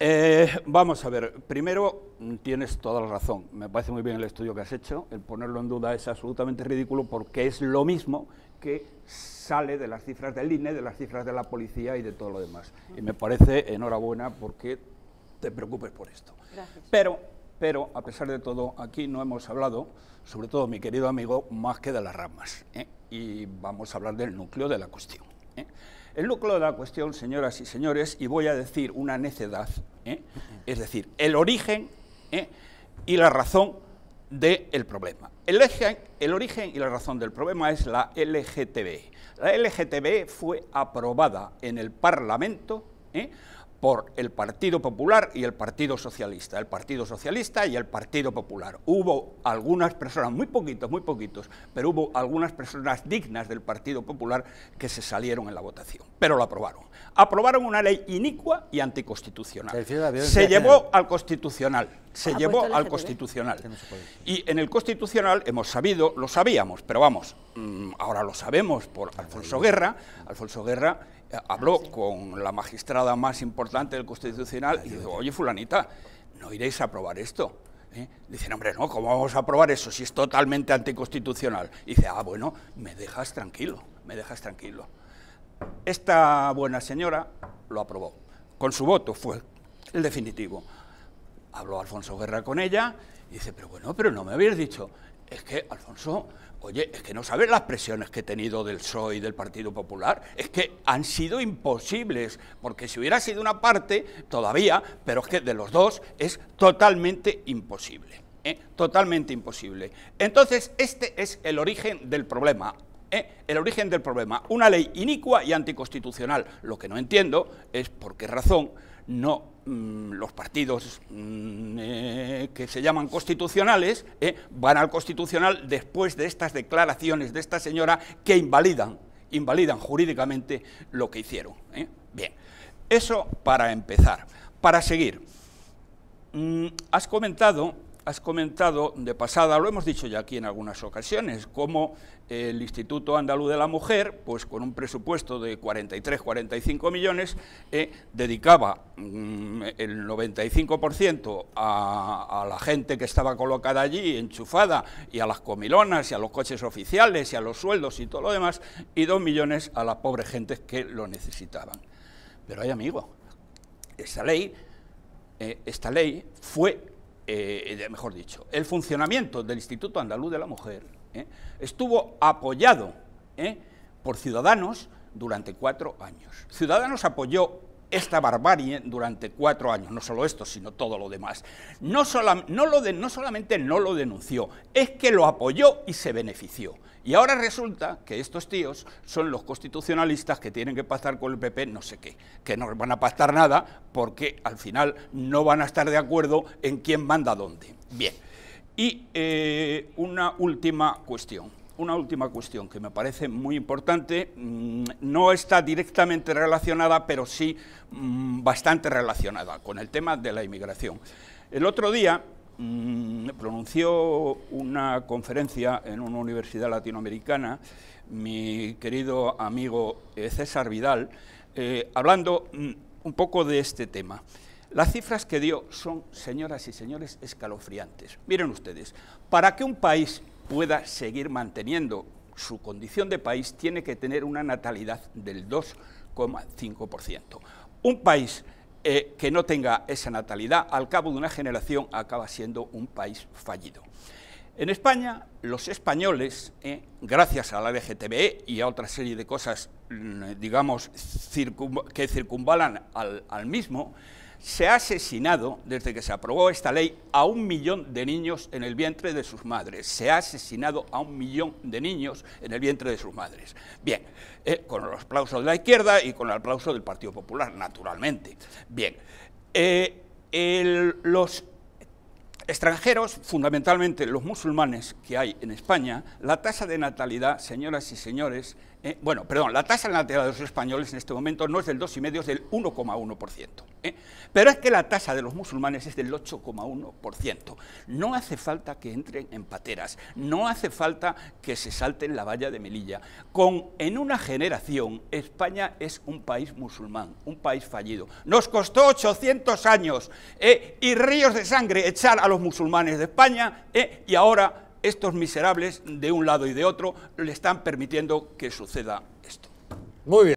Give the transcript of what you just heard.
Eh, vamos a ver, primero tienes toda la razón, me parece muy bien el estudio que has hecho, el ponerlo en duda es absolutamente ridículo porque es lo mismo que sale de las cifras del INE, de las cifras de la policía y de todo lo demás. Y me parece enhorabuena porque te preocupes por esto. Pero, pero, a pesar de todo, aquí no hemos hablado, sobre todo mi querido amigo, más que de las ramas. ¿eh? Y vamos a hablar del núcleo de la cuestión. ¿eh? El núcleo de la cuestión, señoras y señores, y voy a decir una necedad, ¿eh? es decir, el origen ¿eh? y la razón del problema. El, origen y la razón del problema es la LGTB. La LGTB fue aprobada en el Parlamento ¿eh? por el Partido Popular y el Partido Socialista, el Partido Socialista y el Partido Popular. Hubo algunas personas, muy poquitos, muy poquitos, pero hubo algunas personas dignas del Partido Popular que se salieron en la votación, pero lo aprobaron. Aprobaron una ley inicua y anticonstitucional. Se llevó al Constitucional se llevó al Constitucional. y en el Constitucional hemos sabido, lo sabíamos, pero vamos, mm, ahora lo sabemos por Alfonso Guerra. Alfonso Guerra eh, habló con la magistrada más importante del Constitucional y dijo, oye, fulanita, no iréis a aprobar esto. ¿Eh? Dicen, hombre, no, ¿cómo vamos a aprobar eso si es totalmente anticonstitucional? Y dice, ah, bueno, me dejas tranquilo, me dejas tranquilo. Esta buena señora lo aprobó. Con su voto fue el definitivo habló Alfonso Guerra con ella y dice, pero bueno, pero no me habéis dicho. Es que, Alfonso, oye, es que no sabes las presiones que he tenido del PSOE y del Partido Popular. Es que han sido imposibles, porque si hubiera sido una parte, todavía, pero es que de los dos es totalmente imposible. ¿eh? Totalmente imposible. Entonces, este es el origen del problema. Eh, el origen del problema, una ley inicua y anticonstitucional. Lo que no entiendo es por qué razón no mm, los partidos mm, eh, que se llaman constitucionales eh, van al constitucional después de estas declaraciones de esta señora que invalidan, invalidan jurídicamente lo que hicieron. Bien, eso para empezar. Para seguir, mm, has comentado has comentado de pasada, lo hemos dicho ya aquí en algunas ocasiones, cómo el Instituto Andaluz de la Mujer, pues con un presupuesto de 43-45 millones, eh, dedicaba mm, el 95% a, la gente que estaba colocada allí, enchufada, y a las comilonas, y a los coches oficiales, y a los sueldos y todo lo demás, y 2 millones a la pobre gente que lo necesitaban. Pero hay amigo, esta ley, eh, esta ley fue eh, eh, mejor dicho, el funcionamiento del Instituto Andaluz de la Mujer ¿eh? estuvo apoyado por ciudadanos durante cuatro años. Ciudadanos apoyó esta barbarie durante cuatro años, no solo esto, sino todo lo demás. No, no, solamente no lo denunció, es que lo apoyó y se benefició. Y ahora resulta que estos tíos son los constitucionalistas que tienen que pactar con el PP no sé qué, que no van a pactar nada porque al final no van a estar de acuerdo en quién manda dónde. Bien, y eh, una última cuestión una última cuestión que me parece muy importante, mm, no está directamente relacionada, pero sí mm, bastante relacionada con el tema de la inmigración. El otro día mm, pronunció una conferencia en una universidad latinoamericana mi querido amigo eh, César Vidal, eh, hablando un poco de este tema. Las cifras que dio son, señoras y señores, escalofriantes. Miren ustedes, para que un país pueda seguir manteniendo su condición de país, tiene que tener una natalidad del 2,5%. Un país eh, que no tenga esa natalidad, al cabo de una generación, acaba siendo un país fallido. En España, los españoles, eh, gracias a la LGTBE y a otra serie de cosas, mm, digamos, que circunvalan al mismo, se ha asesinado, desde que se aprobó esta ley, a un millón de niños en el vientre de sus madres. Se ha asesinado a un millón de niños en el vientre de sus madres. Bien, eh, con los aplausos de la izquierda y con el aplauso del Partido Popular, naturalmente. Bien, eh, los extranjeros, fundamentalmente los musulmanes que hay en España, la tasa de natalidad, señoras y señores, eh, bueno, perdón, la tasa de los españoles en este momento no es del 2,5, es del 1,1%. ¿eh? Pero es que la tasa de los musulmanes es del 8,1%. No hace falta que entren en pateras, no hace falta que se salten la valla de Melilla. Con, en una generación, España es un país musulmán, un país fallido. Nos costó 800 años ¿eh? y ríos de sangre echar a los musulmanes de España y ahora estos miserables de un lado y de otro le están permitiendo que suceda esto. Muy bien.